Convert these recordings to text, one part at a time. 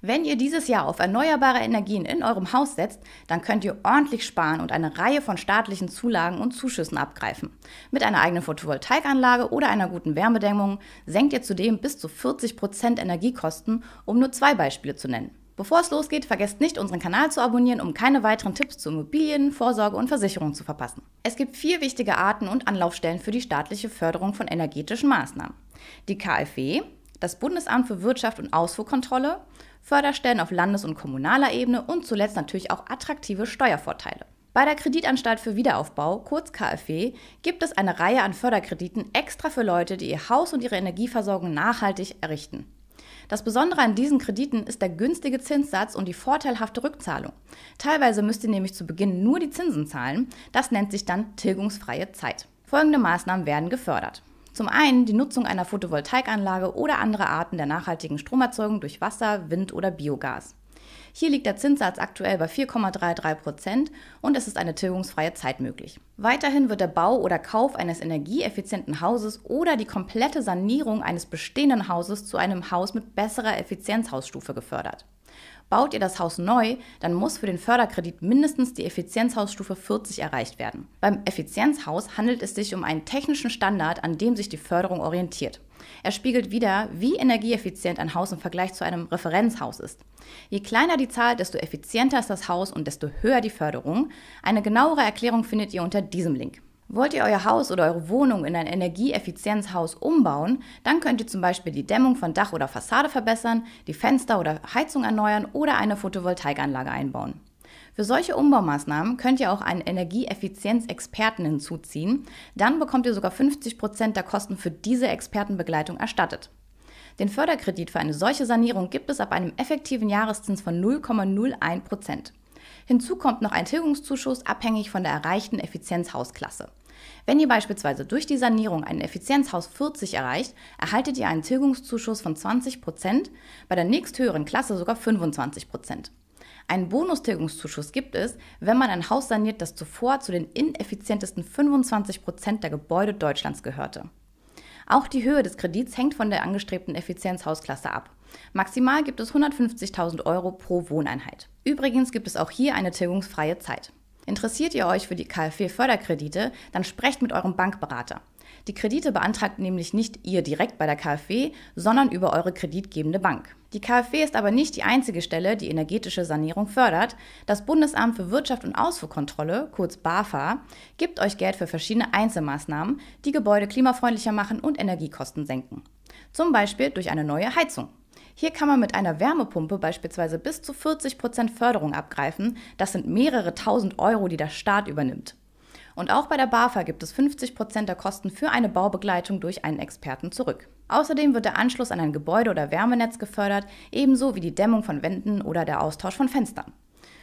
Wenn ihr dieses Jahr auf erneuerbare Energien in eurem Haus setzt, dann könnt ihr ordentlich sparen und eine Reihe von staatlichen Zulagen und Zuschüssen abgreifen. Mit einer eigenen Photovoltaikanlage oder einer guten Wärmedämmung senkt ihr zudem bis zu 40% Prozent Energiekosten, um nur zwei Beispiele zu nennen. Bevor es losgeht, vergesst nicht, unseren Kanal zu abonnieren, um keine weiteren Tipps zu Immobilien, Vorsorge und Versicherung zu verpassen. Es gibt vier wichtige Arten und Anlaufstellen für die staatliche Förderung von energetischen Maßnahmen. Die KfW, das Bundesamt für Wirtschaft und Ausfuhrkontrolle, Förderstellen auf Landes- und kommunaler Ebene und zuletzt natürlich auch attraktive Steuervorteile. Bei der Kreditanstalt für Wiederaufbau, kurz KfW, gibt es eine Reihe an Förderkrediten extra für Leute, die ihr Haus und ihre Energieversorgung nachhaltig errichten. Das Besondere an diesen Krediten ist der günstige Zinssatz und die vorteilhafte Rückzahlung. Teilweise müsst ihr nämlich zu Beginn nur die Zinsen zahlen, das nennt sich dann tilgungsfreie Zeit. Folgende Maßnahmen werden gefördert. Zum einen die Nutzung einer Photovoltaikanlage oder andere Arten der nachhaltigen Stromerzeugung durch Wasser, Wind oder Biogas. Hier liegt der Zinssatz aktuell bei 4,33 Prozent und es ist eine tilgungsfreie Zeit möglich. Weiterhin wird der Bau oder Kauf eines energieeffizienten Hauses oder die komplette Sanierung eines bestehenden Hauses zu einem Haus mit besserer Effizienzhausstufe gefördert. Baut ihr das Haus neu, dann muss für den Förderkredit mindestens die Effizienzhausstufe 40 erreicht werden. Beim Effizienzhaus handelt es sich um einen technischen Standard, an dem sich die Förderung orientiert. Er spiegelt wieder, wie energieeffizient ein Haus im Vergleich zu einem Referenzhaus ist. Je kleiner die Zahl, desto effizienter ist das Haus und desto höher die Förderung. Eine genauere Erklärung findet ihr unter diesem Link. Wollt ihr euer Haus oder eure Wohnung in ein Energieeffizienzhaus umbauen, dann könnt ihr zum Beispiel die Dämmung von Dach oder Fassade verbessern, die Fenster oder Heizung erneuern oder eine Photovoltaikanlage einbauen. Für solche Umbaumaßnahmen könnt ihr auch einen Energieeffizienzexperten hinzuziehen, dann bekommt ihr sogar 50% Prozent der Kosten für diese Expertenbegleitung erstattet. Den Förderkredit für eine solche Sanierung gibt es ab einem effektiven Jahreszins von 0,01 Prozent. Hinzu kommt noch ein Tilgungszuschuss abhängig von der erreichten Effizienzhausklasse. Wenn ihr beispielsweise durch die Sanierung ein Effizienzhaus 40 erreicht, erhaltet ihr einen Tilgungszuschuss von 20%, Prozent, bei der nächsthöheren Klasse sogar 25%. Prozent. Einen Bonustilgungszuschuss gibt es, wenn man ein Haus saniert, das zuvor zu den ineffizientesten 25 Prozent der Gebäude Deutschlands gehörte. Auch die Höhe des Kredits hängt von der angestrebten Effizienzhausklasse ab. Maximal gibt es 150.000 Euro pro Wohneinheit. Übrigens gibt es auch hier eine tilgungsfreie Zeit. Interessiert ihr euch für die KfW-Förderkredite, dann sprecht mit eurem Bankberater. Die Kredite beantragt nämlich nicht ihr direkt bei der KfW, sondern über eure kreditgebende Bank. Die KfW ist aber nicht die einzige Stelle, die energetische Sanierung fördert. Das Bundesamt für Wirtschaft und Ausfuhrkontrolle, kurz BAFA, gibt euch Geld für verschiedene Einzelmaßnahmen, die Gebäude klimafreundlicher machen und Energiekosten senken. Zum Beispiel durch eine neue Heizung. Hier kann man mit einer Wärmepumpe beispielsweise bis zu 40 Prozent Förderung abgreifen. Das sind mehrere tausend Euro, die der Staat übernimmt. Und auch bei der BAFA gibt es 50 Prozent der Kosten für eine Baubegleitung durch einen Experten zurück. Außerdem wird der Anschluss an ein Gebäude oder Wärmenetz gefördert, ebenso wie die Dämmung von Wänden oder der Austausch von Fenstern.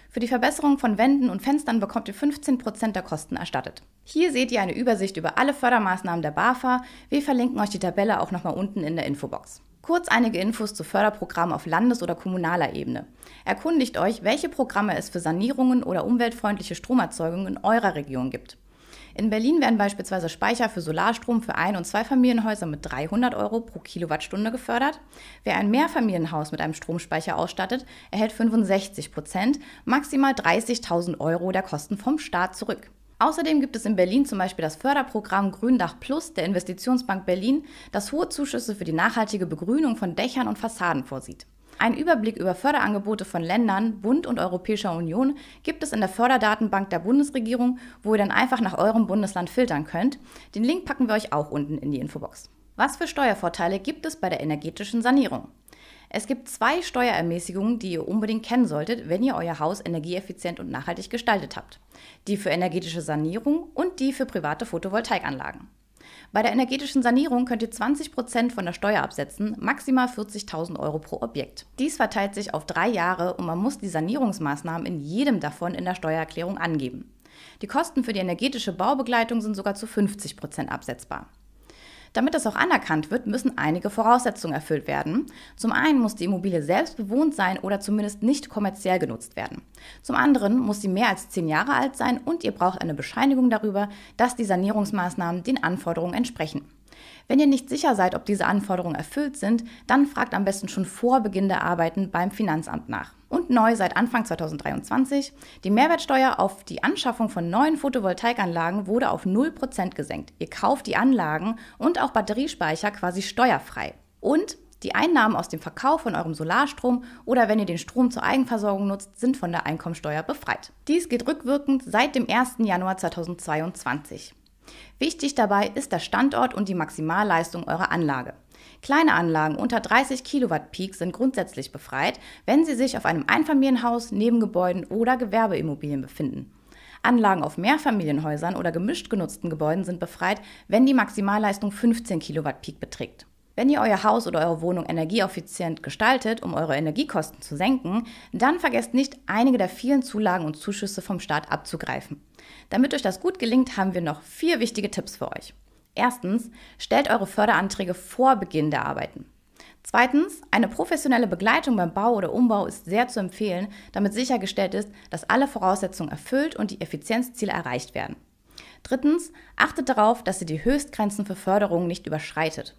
Für die Verbesserung von Wänden und Fenstern bekommt ihr 15% Prozent der Kosten erstattet. Hier seht ihr eine Übersicht über alle Fördermaßnahmen der BAFA. Wir verlinken euch die Tabelle auch nochmal unten in der Infobox. Kurz einige Infos zu Förderprogrammen auf Landes- oder kommunaler Ebene. Erkundigt euch, welche Programme es für Sanierungen oder umweltfreundliche Stromerzeugung in eurer Region gibt. In Berlin werden beispielsweise Speicher für Solarstrom für Ein- und Zweifamilienhäuser mit 300 Euro pro Kilowattstunde gefördert. Wer ein Mehrfamilienhaus mit einem Stromspeicher ausstattet, erhält 65 Prozent, maximal 30.000 Euro der Kosten vom Staat zurück. Außerdem gibt es in Berlin zum Beispiel das Förderprogramm Gründach Plus der Investitionsbank Berlin, das hohe Zuschüsse für die nachhaltige Begrünung von Dächern und Fassaden vorsieht. Ein Überblick über Förderangebote von Ländern, Bund und Europäischer Union gibt es in der Förderdatenbank der Bundesregierung, wo ihr dann einfach nach eurem Bundesland filtern könnt. Den Link packen wir euch auch unten in die Infobox. Was für Steuervorteile gibt es bei der energetischen Sanierung? Es gibt zwei Steuerermäßigungen, die ihr unbedingt kennen solltet, wenn ihr euer Haus energieeffizient und nachhaltig gestaltet habt. Die für energetische Sanierung und die für private Photovoltaikanlagen. Bei der energetischen Sanierung könnt ihr 20% von der Steuer absetzen, maximal 40.000 Euro pro Objekt. Dies verteilt sich auf drei Jahre und man muss die Sanierungsmaßnahmen in jedem davon in der Steuererklärung angeben. Die Kosten für die energetische Baubegleitung sind sogar zu 50% absetzbar. Damit das auch anerkannt wird, müssen einige Voraussetzungen erfüllt werden. Zum einen muss die Immobilie selbst bewohnt sein oder zumindest nicht kommerziell genutzt werden. Zum anderen muss sie mehr als zehn Jahre alt sein und ihr braucht eine Bescheinigung darüber, dass die Sanierungsmaßnahmen den Anforderungen entsprechen. Wenn ihr nicht sicher seid, ob diese Anforderungen erfüllt sind, dann fragt am besten schon vor Beginn der Arbeiten beim Finanzamt nach. Und neu seit Anfang 2023, die Mehrwertsteuer auf die Anschaffung von neuen Photovoltaikanlagen wurde auf 0% gesenkt. Ihr kauft die Anlagen und auch Batteriespeicher quasi steuerfrei. Und die Einnahmen aus dem Verkauf von eurem Solarstrom oder wenn ihr den Strom zur Eigenversorgung nutzt, sind von der Einkommensteuer befreit. Dies geht rückwirkend seit dem 1. Januar 2022. Wichtig dabei ist der Standort und die Maximalleistung eurer Anlage. Kleine Anlagen unter 30 Kilowatt Peak sind grundsätzlich befreit, wenn sie sich auf einem Einfamilienhaus, Nebengebäuden oder Gewerbeimmobilien befinden. Anlagen auf Mehrfamilienhäusern oder gemischt genutzten Gebäuden sind befreit, wenn die Maximalleistung 15 Kilowatt Peak beträgt. Wenn ihr euer Haus oder eure Wohnung energieeffizient gestaltet, um eure Energiekosten zu senken, dann vergesst nicht, einige der vielen Zulagen und Zuschüsse vom Staat abzugreifen. Damit euch das gut gelingt, haben wir noch vier wichtige Tipps für euch. Erstens, stellt eure Förderanträge vor Beginn der Arbeiten. Zweitens, eine professionelle Begleitung beim Bau oder Umbau ist sehr zu empfehlen, damit sichergestellt ist, dass alle Voraussetzungen erfüllt und die Effizienzziele erreicht werden. Drittens, achtet darauf, dass ihr die Höchstgrenzen für Förderungen nicht überschreitet.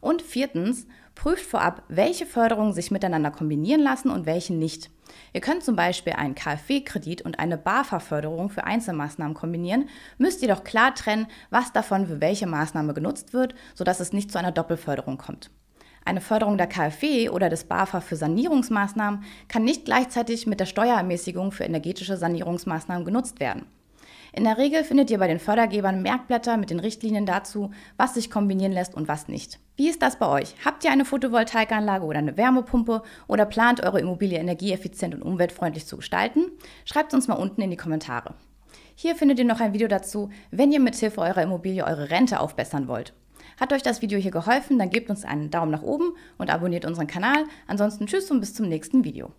Und viertens, prüft vorab, welche Förderungen sich miteinander kombinieren lassen und welche nicht. Ihr könnt zum Beispiel einen KfW-Kredit und eine BAFA-Förderung für Einzelmaßnahmen kombinieren, müsst jedoch klar trennen, was davon für welche Maßnahme genutzt wird, sodass es nicht zu einer Doppelförderung kommt. Eine Förderung der KfW oder des BAFA für Sanierungsmaßnahmen kann nicht gleichzeitig mit der Steuerermäßigung für energetische Sanierungsmaßnahmen genutzt werden. In der Regel findet ihr bei den Fördergebern Merkblätter mit den Richtlinien dazu, was sich kombinieren lässt und was nicht. Wie ist das bei euch? Habt ihr eine Photovoltaikanlage oder eine Wärmepumpe oder plant eure Immobilie energieeffizient und umweltfreundlich zu gestalten? Schreibt es uns mal unten in die Kommentare. Hier findet ihr noch ein Video dazu, wenn ihr mit Hilfe eurer Immobilie eure Rente aufbessern wollt. Hat euch das Video hier geholfen, dann gebt uns einen Daumen nach oben und abonniert unseren Kanal. Ansonsten tschüss und bis zum nächsten Video.